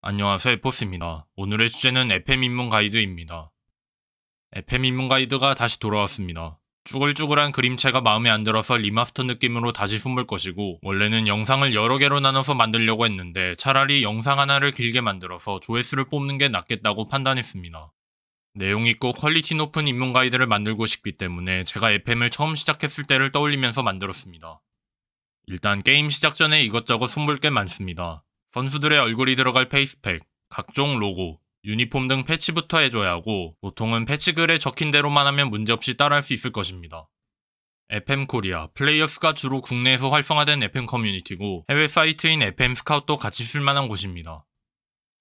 안녕하세요 에포스입니다. 오늘의 주제는 FM 인문 가이드입니다. FM 인문 가이드가 다시 돌아왔습니다. 쭈글쭈글한 그림체가 마음에 안 들어서 리마스터 느낌으로 다시 숨을 것이고 원래는 영상을 여러 개로 나눠서 만들려고 했는데 차라리 영상 하나를 길게 만들어서 조회수를 뽑는 게 낫겠다고 판단했습니다. 내용 있고 퀄리티 높은 인문 가이드를 만들고 싶기 때문에 제가 FM을 처음 시작했을 때를 떠올리면서 만들었습니다. 일단 게임 시작 전에 이것저것 숨볼 게 많습니다. 선수들의 얼굴이 들어갈 페이스팩, 각종 로고, 유니폼 등 패치부터 해줘야 하고 보통은 패치글에 적힌 대로만 하면 문제없이 따라할 수 있을 것입니다. FM 코리아 플레이어스가 주로 국내에서 활성화된 FM 커뮤니티고 해외 사이트인 FM 스카웃도 같이 쓸만한 곳입니다.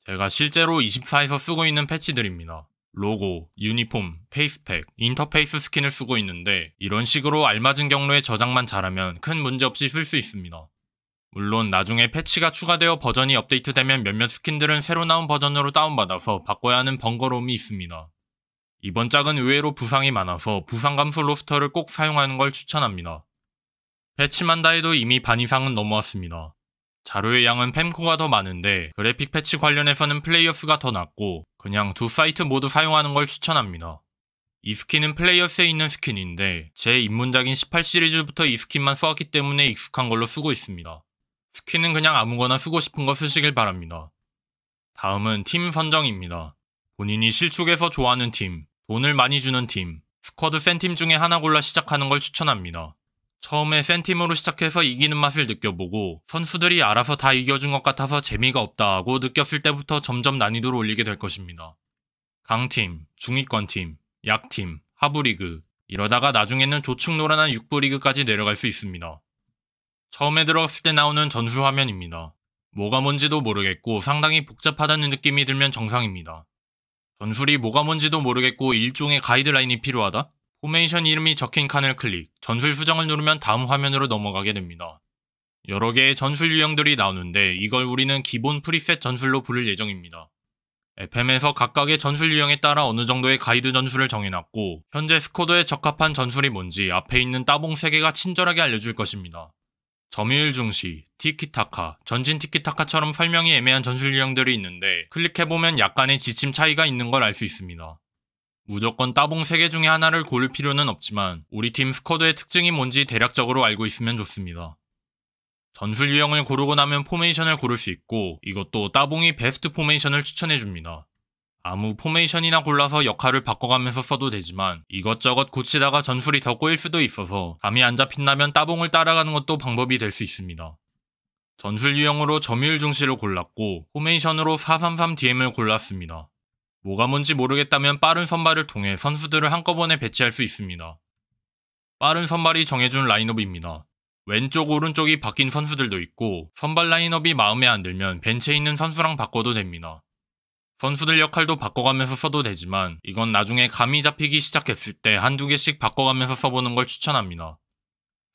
제가 실제로 24에서 쓰고 있는 패치들입니다. 로고, 유니폼, 페이스팩, 인터페이스 스킨을 쓰고 있는데 이런 식으로 알맞은 경로에 저장만 잘하면 큰 문제 없이 쓸 수 있습니다. 물론 나중에 패치가 추가되어 버전이 업데이트되면 몇몇 스킨들은 새로 나온 버전으로 다운받아서 바꿔야 하는 번거로움이 있습니다. 이번 짝은 의외로 부상이 많아서 부상 감소 로스터를 꼭 사용하는 걸 추천합니다. 패치만 다 해도 이미 반 이상은 넘어왔습니다. 자료의 양은 펜코가 더 많은데 그래픽 패치 관련해서는 플레이어스가 더 낮고 그냥 두 사이트 모두 사용하는 걸 추천합니다. 이 스킨은 플레이어스에 있는 스킨인데 제 입문작인 18 시리즈부터 이 스킨만 써왔기 때문에 익숙한 걸로 쓰고 있습니다. 스키는 그냥 아무거나 쓰고 싶은 거 쓰시길 바랍니다. 다음은 팀 선정입니다. 본인이 실축에서 좋아하는 팀, 돈을 많이 주는 팀, 스쿼드 센 팀 중에 하나 골라 시작하는 걸 추천합니다. 처음에 센 팀으로 시작해서 이기는 맛을 느껴보고 선수들이 알아서 다 이겨준 것 같아서 재미가 없다 하고 느꼈을 때부터 점점 난이도를 올리게 될 것입니다. 강팀, 중위권팀, 약팀, 하부리그, 이러다가 나중에는 조축 노란한 육부리그까지 내려갈 수 있습니다. 처음에 들어갔을 때 나오는 전후 화면입니다. 뭐가 뭔지도 모르겠고 상당히 복잡하다는 느낌이 들면 정상입니다. 전술이 뭐가 뭔지도 모르겠고 일종의 가이드라인이 필요하다? 포메이션 이름이 적힌 칸을 클릭, 전술 수정을 누르면 다음 화면으로 넘어가게 됩니다. 여러 개의 전술 유형들이 나오는데 이걸 우리는 기본 프리셋 전술로 부를 예정입니다. FM에서 각각의 전술 유형에 따라 어느 정도의 가이드 전술을 정해놨고 현재 스쿼드에 적합한 전술이 뭔지 앞에 있는 따봉 3개가 친절하게 알려줄 것입니다. 점유율 중시, 티키타카, 전진 티키타카처럼 설명이 애매한 전술 유형들이 있는데 클릭해보면 약간의 지침 차이가 있는 걸 알 수 있습니다. 무조건 따봉 3개 중에 하나를 고를 필요는 없지만 우리 팀 스쿼드의 특징이 뭔지 대략적으로 알고 있으면 좋습니다. 전술 유형을 고르고 나면 포메이션을 고를 수 있고 이것도 따봉이 베스트 포메이션을 추천해줍니다. 아무 포메이션이나 골라서 역할을 바꿔가면서 써도 되지만 이것저것 고치다가 전술이 더 꼬일 수도 있어서 감이 안 잡힌다면 따봉을 따라가는 것도 방법이 될 수 있습니다. 전술 유형으로 점유율 중시를 골랐고 포메이션으로 433DM을 골랐습니다. 뭐가 뭔지 모르겠다면 빠른 선발을 통해 선수들을 한꺼번에 배치할 수 있습니다. 빠른 선발이 정해준 라인업입니다. 왼쪽 오른쪽이 바뀐 선수들도 있고 선발 라인업이 마음에 안 들면 벤치에 있는 선수랑 바꿔도 됩니다. 선수들 역할도 바꿔가면서 써도 되지만 이건 나중에 감이 잡히기 시작했을 때 한두 개씩 바꿔가면서 써보는 걸 추천합니다.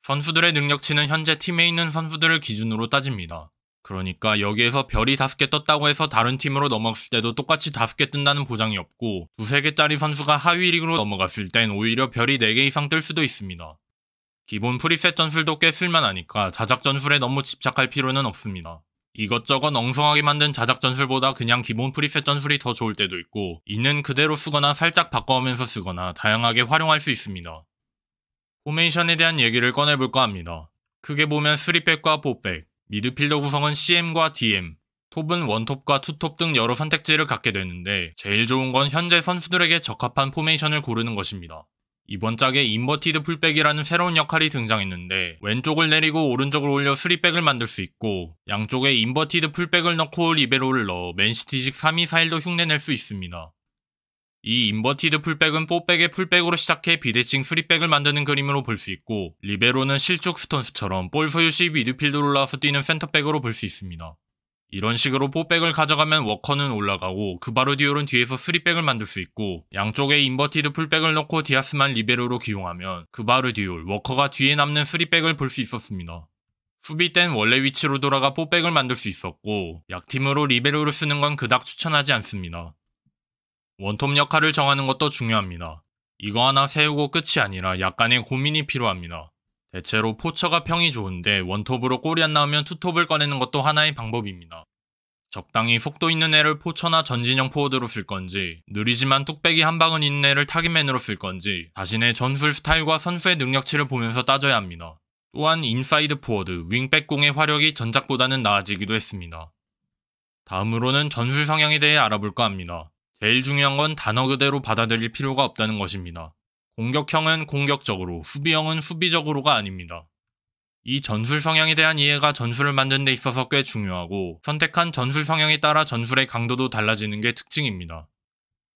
선수들의 능력치는 현재 팀에 있는 선수들을 기준으로 따집니다. 그러니까 여기에서 별이 다섯 개 떴다고 해서 다른 팀으로 넘어갔을 때도 똑같이 다섯 개 뜬다는 보장이 없고 두세 개짜리 선수가 하위 리그로 넘어갔을 땐 오히려 별이 네 개 이상 뜰 수도 있습니다. 기본 프리셋 전술도 꽤 쓸만하니까 자작 전술에 너무 집착할 필요는 없습니다. 이것저것 엉성하게 만든 자작 전술보다 그냥 기본 프리셋 전술이 더 좋을 때도 있고 있는 그대로 쓰거나 살짝 바꿔오면서 쓰거나 다양하게 활용할 수 있습니다. 포메이션에 대한 얘기를 꺼내볼까 합니다. 크게 보면 3백과 4백, 미드필더 구성은 CM과 DM, 톱은 원톱과 투톱 등 여러 선택지를 갖게 되는데 제일 좋은 건 현재 선수들에게 적합한 포메이션을 고르는 것입니다. 이번 짝에 인버티드 풀백이라는 새로운 역할이 등장했는데 왼쪽을 내리고 오른쪽을 올려 수리백을 만들 수 있고 양쪽에 인버티드 풀백을 넣고 리베로를 넣어 맨시티식 3-2-4-1도 흉내낼 수 있습니다. 이 인버티드 풀백은 뽀백의 풀백으로 시작해 비대칭 수리백을 만드는 그림으로 볼 수 있고 리베로는 실축 스톤스처럼 볼 소유 시 미드필드로 올라와서 뛰는 센터백으로 볼 수 있습니다. 이런 식으로 포백을 가져가면 워커는 올라가고 그바르디올은 뒤에서 수리백을 만들 수 있고 양쪽에 인버티드 풀백을 넣고 디아스만 리베로로 기용하면 그바르디올, 워커가 뒤에 남는 수리백을 볼 수 있었습니다. 수비 땐 원래 위치로 돌아가 포백을 만들 수 있었고 약팀으로 리베로를 쓰는 건 그닥 추천하지 않습니다. 원톱 역할을 정하는 것도 중요합니다. 이거 하나 세우고 끝이 아니라 약간의 고민이 필요합니다. 대체로 포처가 평이 좋은데 원톱으로 골이 안 나오면 투톱을 꺼내는 것도 하나의 방법입니다. 적당히 속도 있는 애를 포처나 전진형 포워드로 쓸 건지, 느리지만 뚝배기 한 방은 있는 애를 타깃맨으로 쓸 건지, 자신의 전술 스타일과 선수의 능력치를 보면서 따져야 합니다. 또한 인사이드 포워드, 윙백공의 화력이 전작보다는 나아지기도 했습니다. 다음으로는 전술 성향에 대해 알아볼까 합니다. 제일 중요한 건 단어 그대로 받아들일 필요가 없다는 것입니다. 공격형은 공격적으로, 후비형은 후비적으로가 아닙니다. 이 전술 성향에 대한 이해가 전술을 만드는 데 있어서 꽤 중요하고 선택한 전술 성향에 따라 전술의 강도도 달라지는 게 특징입니다.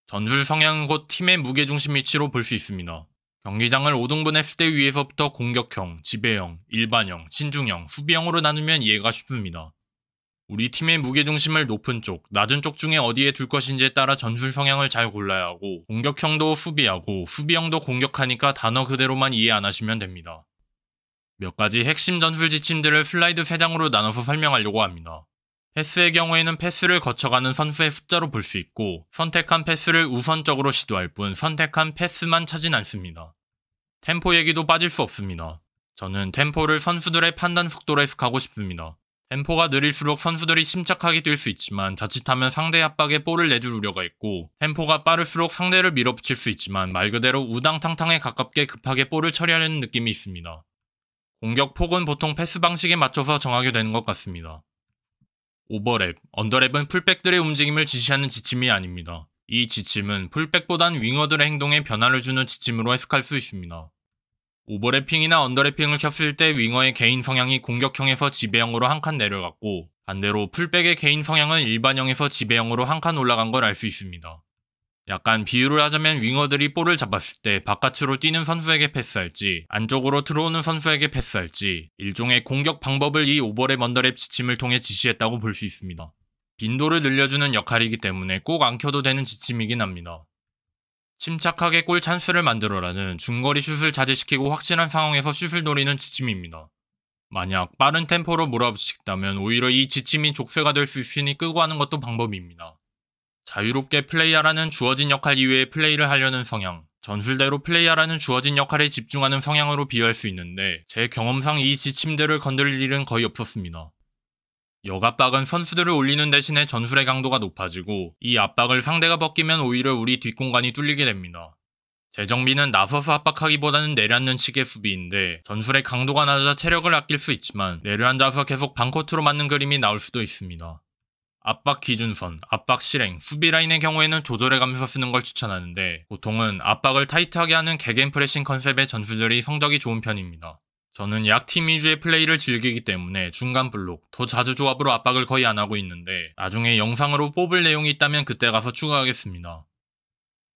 전술 성향은 곧 팀의 무게중심 위치로 볼 수 있습니다. 경기장을 5등분했을 때 위에서부터 공격형, 지배형, 일반형, 신중형, 후비형으로 나누면 이해가 쉽습니다. 우리 팀의 무게중심을 높은 쪽, 낮은 쪽 중에 어디에 둘 것인지에 따라 전술 성향을 잘 골라야 하고 공격형도 수비하고 수비형도 공격하니까 단어 그대로만 이해 안 하시면 됩니다. 몇 가지 핵심 전술 지침들을 슬라이드 3장으로 나눠서 설명하려고 합니다. 패스의 경우에는 패스를 거쳐가는 선수의 숫자로 볼 수 있고 선택한 패스를 우선적으로 시도할 뿐 선택한 패스만 차진 않습니다. 템포 얘기도 빠질 수 없습니다. 저는 템포를 선수들의 판단 속도로 해석하고 싶습니다. 템포가 느릴수록 선수들이 침착하게 뛸 수 있지만 자칫하면 상대 압박에 볼을 내줄 우려가 있고 템포가 빠를수록 상대를 밀어붙일 수 있지만 말 그대로 우당탕탕에 가깝게 급하게 볼을 처리하는 느낌이 있습니다. 공격 폭은 보통 패스 방식에 맞춰서 정하게 되는 것 같습니다. 오버랩, 언더랩은 풀백들의 움직임을 지시하는 지침이 아닙니다. 이 지침은 풀백보단 윙어들의 행동에 변화를 주는 지침으로 해석할 수 있습니다. 오버래핑이나 언더래핑을 켰을 때 윙어의 개인 성향이 공격형에서 지배형으로 한 칸 내려갔고 반대로 풀백의 개인 성향은 일반형에서 지배형으로 한 칸 올라간 걸 알 수 있습니다. 약간 비유를 하자면 윙어들이 볼을 잡았을 때 바깥으로 뛰는 선수에게 패스할지 안쪽으로 들어오는 선수에게 패스할지 일종의 공격 방법을 이 오버랩 언더랩 지침을 통해 지시했다고 볼 수 있습니다. 빈도를 늘려주는 역할이기 때문에 꼭 안 켜도 되는 지침이긴 합니다. 침착하게 골 찬스를 만들어라는 중거리 슛을 자제시키고 확실한 상황에서 슛을 노리는 지침입니다. 만약 빠른 템포로 몰아붙인다면 오히려 이 지침이 족쇄가 될 수 있으니 끄고 하는 것도 방법입니다. 자유롭게 플레이하라는 주어진 역할 이외에 플레이를 하려는 성향, 전술대로 플레이하라는 주어진 역할에 집중하는 성향으로 비유할 수 있는데 제 경험상 이 지침들을 건드릴 일은 거의 없었습니다. 여압박은 선수들을 올리는 대신에 전술의 강도가 높아지고 이 압박을 상대가 벗기면 오히려 우리 뒷공간이 뚫리게 됩니다. 재정비는 나서서 압박하기보다는 내려앉는 식의 수비인데 전술의 강도가 낮아 체력을 아낄 수 있지만 내려앉아서 계속 반코트로 맞는 그림이 나올 수도 있습니다. 압박 기준선, 압박 실행, 수비 라인의 경우에는 조절에 감서 쓰는 걸 추천하는데 보통은 압박을 타이트하게 하는 개겐 프레싱 컨셉의 전술들이 성적이 좋은 편입니다. 저는 약 팀 위주의 플레이를 즐기기 때문에 중간 블록, 더 자주 조합으로 압박을 거의 안 하고 있는데 나중에 영상으로 뽑을 내용이 있다면 그때 가서 추가하겠습니다.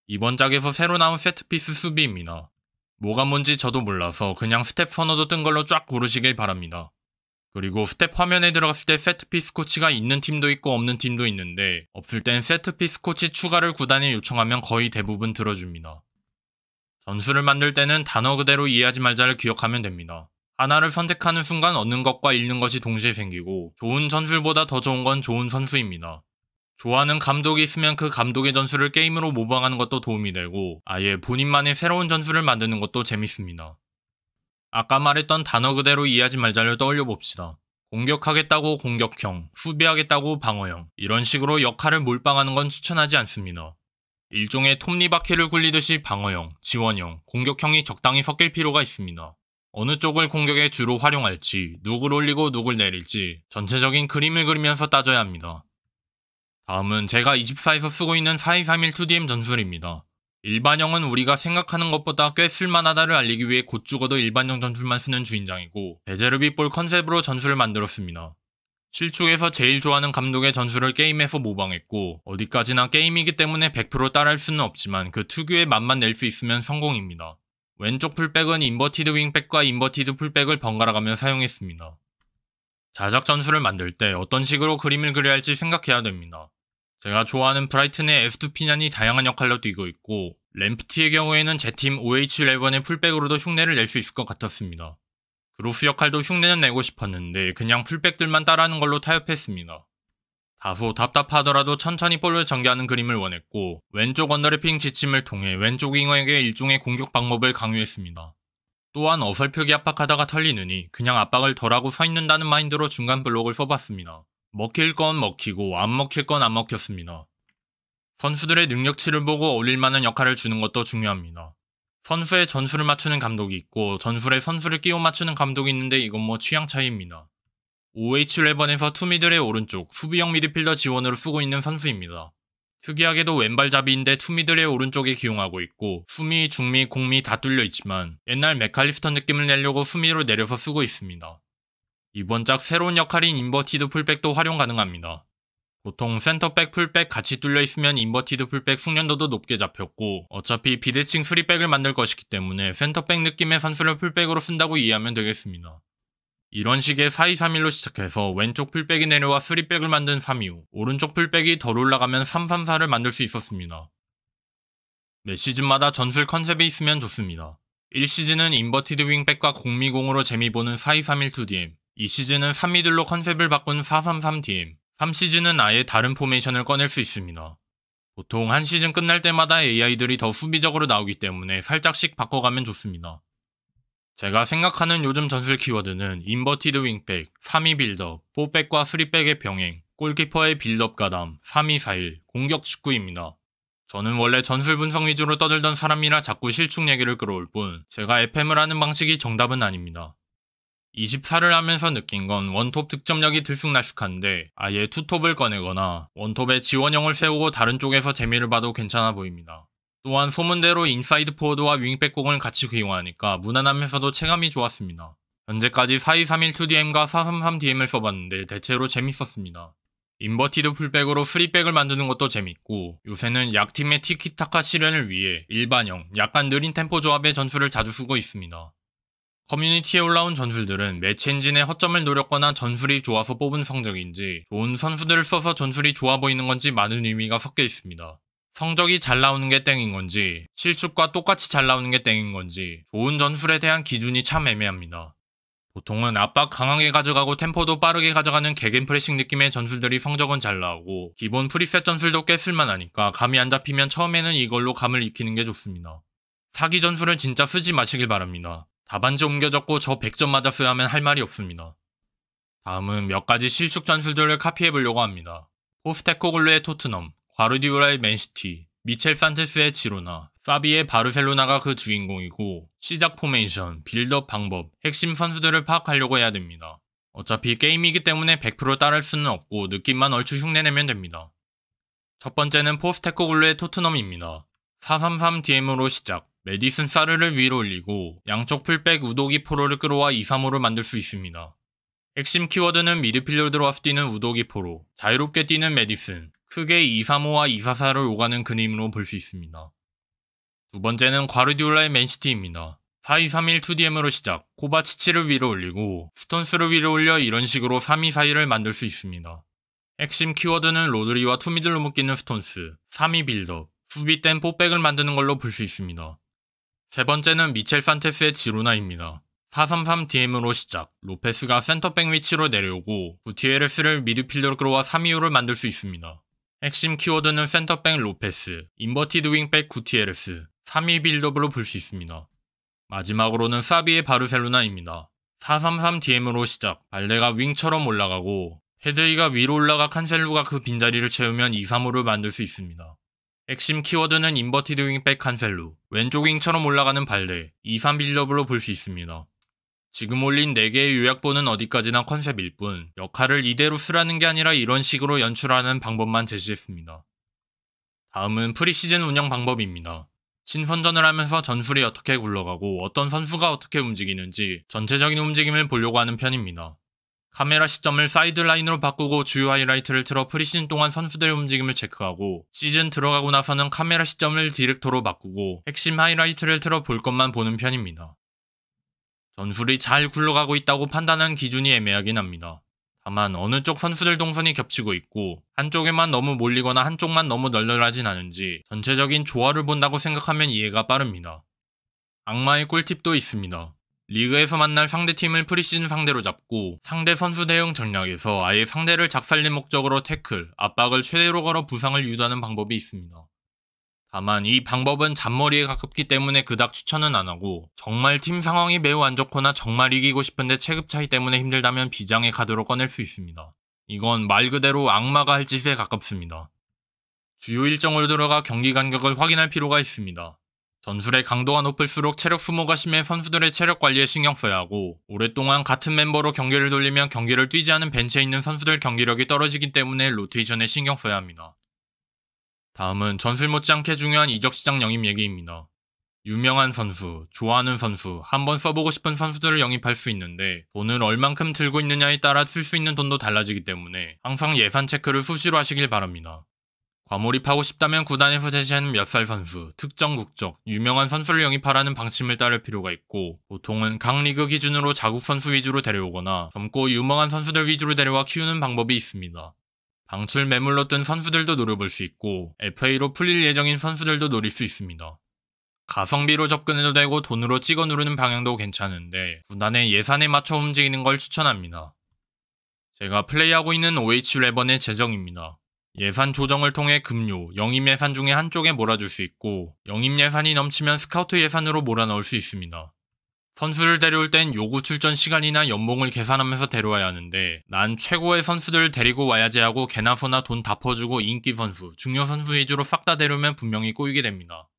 이번 작에서 새로 나온 세트피스 수비입니다. 뭐가 뭔지 저도 몰라서 그냥 스텝 선호도 뜬 걸로 쫙 고르시길 바랍니다. 그리고 스텝 화면에 들어갔을 때 세트피스 코치가 있는 팀도 있고 없는 팀도 있는데 없을 땐 세트피스 코치 추가를 구단에 요청하면 거의 대부분 들어줍니다. 전술을 만들 때는 단어 그대로 이해하지 말자를 기억하면 됩니다. 하나를 선택하는 순간 얻는 것과 잃는 것이 동시에 생기고 좋은 전술보다 더 좋은 건 좋은 선수입니다. 좋아하는 감독이 있으면 그 감독의 전술을 게임으로 모방하는 것도 도움이 되고 아예 본인만의 새로운 전술을 만드는 것도 재밌습니다. 아까 말했던 단어 그대로 이해하지 말자를 떠올려 봅시다. 공격하겠다고 공격형, 수비하겠다고 방어형 이런 식으로 역할을 몰빵하는 건 추천하지 않습니다. 일종의 톱니바퀴를 굴리듯이 방어형, 지원형, 공격형이 적당히 섞일 필요가 있습니다. 어느 쪽을 공격에 주로 활용할지, 누굴 올리고 누굴 내릴지 전체적인 그림을 그리면서 따져야 합니다. 다음은 제가 24에서 쓰고 있는 4231 2DM 전술입니다. 일반형은 우리가 생각하는 것보다 꽤 쓸만하다를 알리기 위해 곧 죽어도 일반형 전술만 쓰는 주인장이고 베제르비 볼 컨셉으로 전술을 만들었습니다. 실축에서 제일 좋아하는 감독의 전술을 게임에서 모방했고 어디까지나 게임이기 때문에 100% 따라할 수는 없지만 그 특유의 맛만 낼 수 있으면 성공입니다. 왼쪽 풀백은 인버티드 윙백과 인버티드 풀백을 번갈아가며 사용했습니다. 자작 전술을 만들 때 어떤 식으로 그림을 그려야 할지 생각해야 됩니다. 제가 좋아하는 브라이튼의 에스투피난이 다양한 역할로 뛰고 있고 램프티의 경우에는 제 팀 OH11의 풀백으로도 흉내를 낼 수 있을 것 같았습니다. 루스 역할도 흉내는 내고 싶었는데 그냥 풀백들만 따라하는 걸로 타협했습니다. 다소 답답하더라도 천천히 볼을 전개하는 그림을 원했고 왼쪽 언더래핑 지침을 통해 왼쪽 윙어에게 일종의 공격 방법을 강요했습니다. 또한 어설프게 압박하다가 털리느니 그냥 압박을 덜하고 서 있는다는 마인드로 중간 블록을 써봤습니다. 먹힐 건 먹히고 안 먹힐 건 안 먹혔습니다. 선수들의 능력치를 보고 어울릴만한 역할을 주는 것도 중요합니다. 선수의 전술을 맞추는 감독이 있고 전술에 선수를 끼워 맞추는 감독이 있는데 이건 뭐 취향 차이입니다. OH 레번에서 투미들의 오른쪽 수비형 미드필더 지원으로 쓰고 있는 선수입니다. 특이하게도 왼발잡이인데 투미들의 오른쪽에 기용하고 있고 수미, 중미, 공미 다 뚫려 있지만 옛날 메칼리스턴 느낌을 내려고 수미로 내려서 쓰고 있습니다. 이번 작 새로운 역할인 인버티드 풀백도 활용 가능합니다. 보통 센터백, 풀백 같이 뚫려 있으면 인버티드 풀백 숙련도도 높게 잡혔고 어차피 비대칭 수리백을 만들 것이기 때문에 센터백 느낌의 선수를 풀백으로 쓴다고 이해하면 되겠습니다. 이런 식의 4-2-3-1로 시작해서 왼쪽 풀백이 내려와 3백을 만든 3-2-5, 오른쪽 풀백이 덜 올라가면 3-3-4를 만들 수 있었습니다. 매 시즌마다 전술 컨셉이 있으면 좋습니다. 1시즌은 인버티드 윙백과 공미공으로 재미보는 4-2-3-1 2DM, 2시즌은 3미들로 컨셉을 바꾼 4-3-3 DM, 3시즌은 아예 다른 포메이션을 꺼낼 수 있습니다. 보통 한 시즌 끝날 때마다 AI들이 더 수비적으로 나오기 때문에 살짝씩 바꿔가면 좋습니다. 제가 생각하는 요즘 전술 키워드는 인버티드 윙백, 3위 빌드업, 4백과 3백의 병행, 골키퍼의 빌드업 가담, 3 2 4일 공격 축구입니다. 저는 원래 전술 분석 위주로 떠들던 사람이라 자꾸 실축 얘기를 끌어올 뿐 제가 FM을 하는 방식이 정답은 아닙니다. 24를 하면서 느낀 건 원톱 득점력이 들쑥날쑥한데 아예 투톱을 꺼내거나 원톱에 지원형을 세우고 다른 쪽에서 재미를 봐도 괜찮아 보입니다. 또한 소문대로 인사이드 포워드와 윙백 공을 같이 이용하니까 무난하면서도 체감이 좋았습니다. 현재까지 4231-2DM과 433DM을 써봤는데 대체로 재밌었습니다. 인버티드 풀백으로 프리백을 만드는 것도 재밌고 요새는 약팀의 티키타카 실현을 위해 일반형, 약간 느린 템포 조합의 전술을 자주 쓰고 있습니다. 커뮤니티에 올라온 전술들은 매치 엔진의 허점을 노렸거나 전술이 좋아서 뽑은 성적인지 좋은 선수들을 써서 전술이 좋아 보이는 건지 많은 의미가 섞여 있습니다. 성적이 잘 나오는 게 땡인 건지 실축과 똑같이 잘 나오는 게 땡인 건지 좋은 전술에 대한 기준이 참 애매합니다. 보통은 압박 강하게 가져가고 템포도 빠르게 가져가는 개겐 프레싱 느낌의 전술들이 성적은 잘 나오고 기본 프리셋 전술도 꽤 쓸만하니까 감이 안 잡히면 처음에는 이걸로 감을 익히는 게 좋습니다. 사기 전술은 진짜 쓰지 마시길 바랍니다. 답안지 옮겨졌고 저 100점 맞았어야 하면 할 말이 없습니다. 다음은 몇 가지 실축 전술들을 카피해보려고 합니다. 포스테코글루의 토트넘, 과르디오라의 맨시티, 미첼 산체스의 지로나, 사비의 바르셀로나가 그 주인공이고 시작 포메이션, 빌드업 방법, 핵심 선수들을 파악하려고 해야 됩니다. 어차피 게임이기 때문에 100% 따를 수는 없고 느낌만 얼추 흉내내면 됩니다. 첫 번째는 포스테코글루의 토트넘입니다. 433DM으로 시작, 메디슨 사르를 위로 올리고 양쪽 풀백 우도기 포로를 끌어와 2, 3호를 만들 수 있습니다. 핵심 키워드는 미드필드로 와서 뛰는 우도기 포로, 자유롭게 뛰는 메디슨, 크게 2, 3호와 2, 4, 4를 오가는 그림으로 볼 수 있습니다. 두 번째는 과르디올라의 맨시티입니다. 4-2-3-1 2DM으로 시작, 코바치치를 위로 올리고 스톤스를 위로 올려 이런 식으로 3-2-4-1을 만들 수 있습니다. 핵심 키워드는 로드리와 투미들로 묶이는 스톤스, 3-2 빌더 수비 땐 포백을 만드는 걸로 볼 수 있습니다. 세 번째는 미첼 산체스의 지로나입니다. 4-3-3DM으로 시작, 로페스가 센터백 위치로 내려오고 구티에레스를 미드필더로와 끌어 3위우를 만들 수 있습니다. 핵심 키워드는 센터백 로페스, 인버티드 윙백 구티에레스, 3위 빌드업으로 볼 수 있습니다. 마지막으로는 사비의 바르셀로나입니다. 4-3-3DM으로 시작, 발레가 윙처럼 올라가고 헤드이가 위로 올라가 칸셀루가 그 빈자리를 채우면 2-3호를 만들 수 있습니다. 핵심 키워드는 인버티드 윙백 칸셀루, 왼쪽 윙처럼 올라가는 발레, 2, 3 빌드업으로 볼 수 있습니다. 지금 올린 4개의 요약본은 어디까지나 컨셉일 뿐 역할을 이대로 쓰라는 게 아니라 이런 식으로 연출하는 방법만 제시했습니다. 다음은 프리시즌 운영 방법입니다. 신선전을 하면서 전술이 어떻게 굴러가고 어떤 선수가 어떻게 움직이는지 전체적인 움직임을 보려고 하는 편입니다. 카메라 시점을 사이드 라인으로 바꾸고 주요 하이라이트를 틀어 프리신 동안 선수들의 움직임을 체크하고 시즌 들어가고 나서는 카메라 시점을 디렉터로 바꾸고 핵심 하이라이트를 틀어 볼 것만 보는 편입니다. 전술이 잘 굴러가고 있다고 판단한 기준이 애매하긴 합니다. 다만 어느 쪽 선수들 동선이 겹치고 있고 한쪽에만 너무 몰리거나 한쪽만 너무 널널하진 않은지 전체적인 조화를 본다고 생각하면 이해가 빠릅니다. 악마의 꿀팁도 있습니다. 리그에서 만날 상대팀을 프리시즌 상대로 잡고 상대 선수 대응 전략에서 아예 상대를 작살낸 목적으로 태클, 압박을 최대로 걸어 부상을 유도하는 방법이 있습니다. 다만 이 방법은 잔머리에 가깝기 때문에 그닥 추천은 안하고 정말 팀 상황이 매우 안 좋거나 정말 이기고 싶은데 체급 차이 때문에 힘들다면 비장의 카드로 꺼낼 수 있습니다. 이건 말 그대로 악마가 할 짓에 가깝습니다. 주요 일정을 들어가 경기 간격을 확인할 필요가 있습니다. 전술의 강도가 높을수록 체력 소모가 심해 선수들의 체력 관리에 신경 써야 하고 오랫동안 같은 멤버로 경기를 돌리면 경기를 뛰지 않은 벤치에 있는 선수들 경기력이 떨어지기 때문에 로테이션에 신경 써야 합니다. 다음은 전술 못지않게 중요한 이적 시장 영입 얘기입니다. 유명한 선수, 좋아하는 선수, 한번 써보고 싶은 선수들을 영입할 수 있는데 돈을 얼만큼 들고 있느냐에 따라 쓸 수 있는 돈도 달라지기 때문에 항상 예산 체크를 수시로 하시길 바랍니다. 과몰입하고 싶다면 구단에 후재시는몇 살 선수, 특정 국적, 유명한 선수를 영입하라는 방침을 따를 필요가 있고 보통은 각 리그 기준으로 자국 선수 위주로 데려오거나 젊고 유망한 선수들 위주로 데려와 키우는 방법이 있습니다. 방출 매물로 뜬 선수들도 노려볼 수 있고 FA로 풀릴 예정인 선수들도 노릴 수 있습니다. 가성비로 접근해도 되고 돈으로 찍어 누르는 방향도 괜찮은데 구단의 예산에 맞춰 움직이는 걸 추천합니다. 제가 플레이하고 있는 OH 레번의 재정입니다. 예산 조정을 통해 급료, 영입 예산 중에 한쪽에 몰아줄 수 있고 영입 예산이 넘치면 스카우트 예산으로 몰아넣을 수 있습니다. 선수를 데려올 땐 요구 출전 시간이나 연봉을 계산하면서 데려와야 하는데 난 최고의 선수들 데리고 와야지 하고 개나소나 돈 다 퍼주고 인기 선수, 중요 선수 위주로 싹 다 데려오면 분명히 꼬이게 됩니다.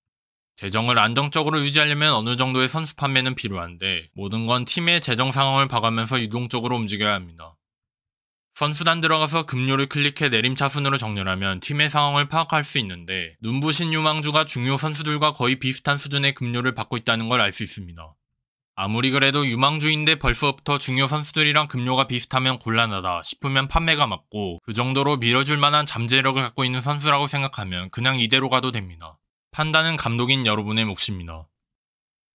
재정을 안정적으로 유지하려면 어느 정도의 선수 판매는 필요한데 모든 건 팀의 재정 상황을 봐가면서 유동적으로 움직여야 합니다. 선수단 들어가서 급료를 클릭해 내림차순으로 정렬하면 팀의 상황을 파악할 수 있는데 눈부신 유망주가 중요 선수들과 거의 비슷한 수준의 급료를 받고 있다는 걸 알 수 있습니다. 아무리 그래도 유망주인데 벌써부터 중요 선수들이랑 급료가 비슷하면 곤란하다 싶으면 판매가 맞고 그 정도로 밀어줄 만한 잠재력을 갖고 있는 선수라고 생각하면 그냥 이대로 가도 됩니다. 판단은 감독인 여러분의 몫입니다.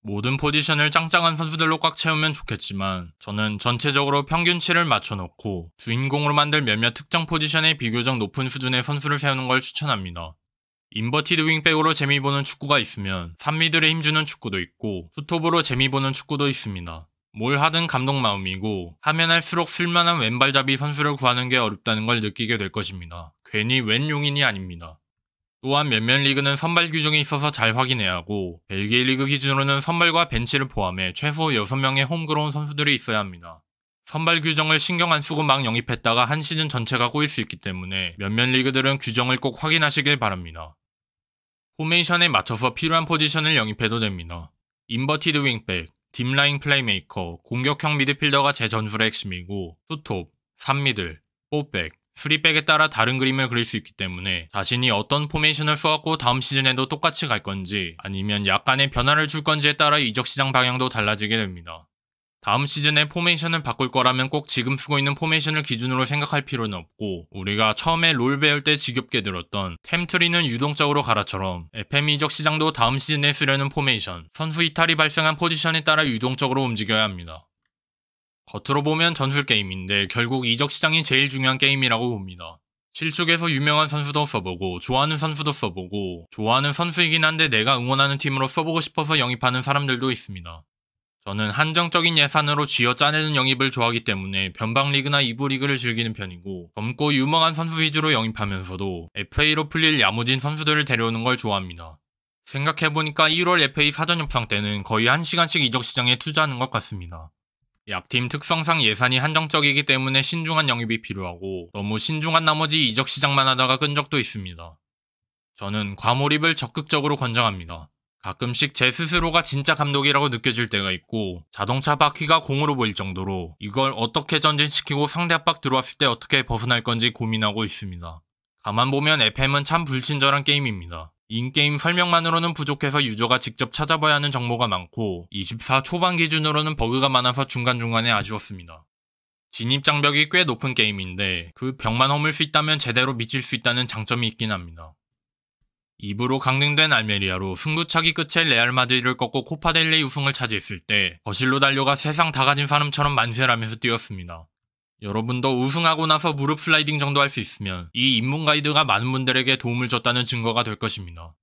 모든 포지션을 짱짱한 선수들로 꽉 채우면 좋겠지만 저는 전체적으로 평균치를 맞춰놓고 주인공으로 만들 몇몇 특정 포지션의 비교적 높은 수준의 선수를 세우는 걸 추천합니다. 인버티드 윙백으로 재미보는 축구가 있으면 3미들를 힘주는 축구도 있고 투톱으로 재미보는 축구도 있습니다. 뭘 하든 감독 마음이고 하면 할수록 쓸만한 왼발잡이 선수를 구하는 게 어렵다는 걸 느끼게 될 것입니다. 괜히 왼 용인이 아닙니다. 또한 몇몇 리그는 선발 규정에 있어서 잘 확인해야 하고 벨기에 리그 기준으로는 선발과 벤치를 포함해 최소 6명의 홈그로운 선수들이 있어야 합니다. 선발 규정을 신경 안 쓰고 막 영입했다가 한 시즌 전체가 꼬일 수 있기 때문에 몇몇 리그들은 규정을 꼭 확인하시길 바랍니다. 포메이션에 맞춰서 필요한 포지션을 영입해도 됩니다. 인버티드 윙백, 딥라인 플레이메이커, 공격형 미드필더가 제 전술의 핵심이고 투톱, 3미들, 4백, 수리백에 따라 다른 그림을 그릴 수 있기 때문에 자신이 어떤 포메이션을 써갖고 다음 시즌에도 똑같이 갈 건지 아니면 약간의 변화를 줄 건지에 따라 이적 시장 방향도 달라지게 됩니다. 다음 시즌에 포메이션을 바꿀 거라면 꼭 지금 쓰고 있는 포메이션을 기준으로 생각할 필요는 없고 우리가 처음에 롤 배울 때 지겹게 들었던 템트리는 유동적으로 가라처럼 FM 이적 시장도 다음 시즌에 쓰려는 포메이션, 선수 이탈이 발생한 포지션에 따라 유동적으로 움직여야 합니다. 겉으로 보면 전술 게임인데 결국 이적 시장이 제일 중요한 게임이라고 봅니다. 7축에서 유명한 선수도 써보고 좋아하는 선수도 써보고 좋아하는 선수이긴 한데 내가 응원하는 팀으로 써보고 싶어서 영입하는 사람들도 있습니다. 저는 한정적인 예산으로 쥐어 짜내는 영입을 좋아하기 때문에 변방리그나 이부 리그를 즐기는 편이고 젊고 유망한 선수 위주로 영입하면서도 FA로 풀릴 야무진 선수들을 데려오는 걸 좋아합니다. 생각해보니까 1월 FA 사전 협상 때는 거의 1시간씩 이적 시장에 투자하는 것 같습니다. 약팀 특성상 예산이 한정적이기 때문에 신중한 영입이 필요하고 너무 신중한 나머지 이적 시장만 하다가 끈 적도 있습니다. 저는 과몰입을 적극적으로 권장합니다. 가끔씩 제 스스로가 진짜 감독이라고 느껴질 때가 있고 자동차 바퀴가 공으로 보일 정도로 이걸 어떻게 전진시키고 상대 압박 들어왔을 때 어떻게 벗어날 건지 고민하고 있습니다. 가만 보면 FM은 참 불친절한 게임입니다. 인게임 설명만으로는 부족해서 유저가 직접 찾아봐야 하는 정보가 많고 24 초반 기준으로는 버그가 많아서 중간중간에 아쉬웠습니다. 진입장벽이 꽤 높은 게임인데 그 벽만 허물 수 있다면 제대로 미칠 수 있다는 장점이 있긴 합니다. 입으로 강등된 알메리아로 승부차기 끝에 레알 마드리를 꺾고 코파델레이 우승을 차지했을 때 거실로 달려가 세상 다 가진 사람처럼 만세라면서 뛰었습니다. 여러분도 우승하고 나서 무릎 슬라이딩 정도 할 수 있으면 이 입문 가이드가 많은 분들에게 도움을 줬다는 증거가 될 것입니다.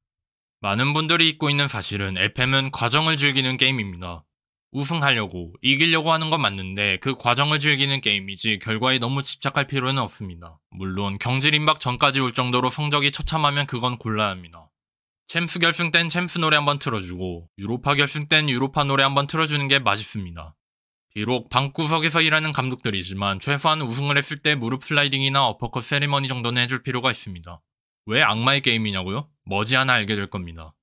많은 분들이 잊고 있는 사실은 FM은 과정을 즐기는 게임입니다. 우승하려고, 이기려고 하는 건 맞는데 그 과정을 즐기는 게임이지 결과에 너무 집착할 필요는 없습니다. 물론 경질 임박 전까지 올 정도로 성적이 처참하면 그건 곤란 합니다. 챔스 결승 땐 챔스 노래 한번 틀어주고 유로파 결승 땐 유로파 노래 한번 틀어주는 게 맛있습니다. 비록 방구석에서 일하는 감독들이지만 최소한 우승을 했을 때 무릎 슬라이딩이나 어퍼컷 세리머니 정도는 해줄 필요가 있습니다. 왜 악마의 게임이냐고요? 머지않아 알게 될 겁니다.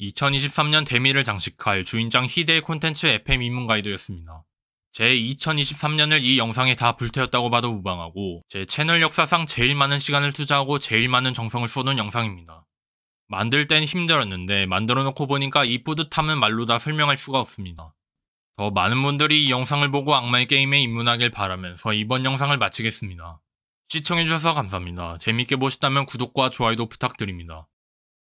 2023년 데미를 장식할 주인장 희대의 콘텐츠 FM 입문 가이드였습니다. 제 2023년을 이 영상에 다 불태웠다고 봐도 무방하고 제 채널 역사상 제일 많은 시간을 투자하고 제일 많은 정성을 쏟은 영상입니다. 만들 땐 힘들었는데 만들어 놓고 보니까 이 뿌듯함은 말로 다 설명할 수가 없습니다. 더 많은 분들이 이 영상을 보고 악마의 게임에 입문하길 바라면서 이번 영상을 마치겠습니다. 시청해주셔서 감사합니다. 재밌게 보셨다면 구독과 좋아요도 부탁드립니다.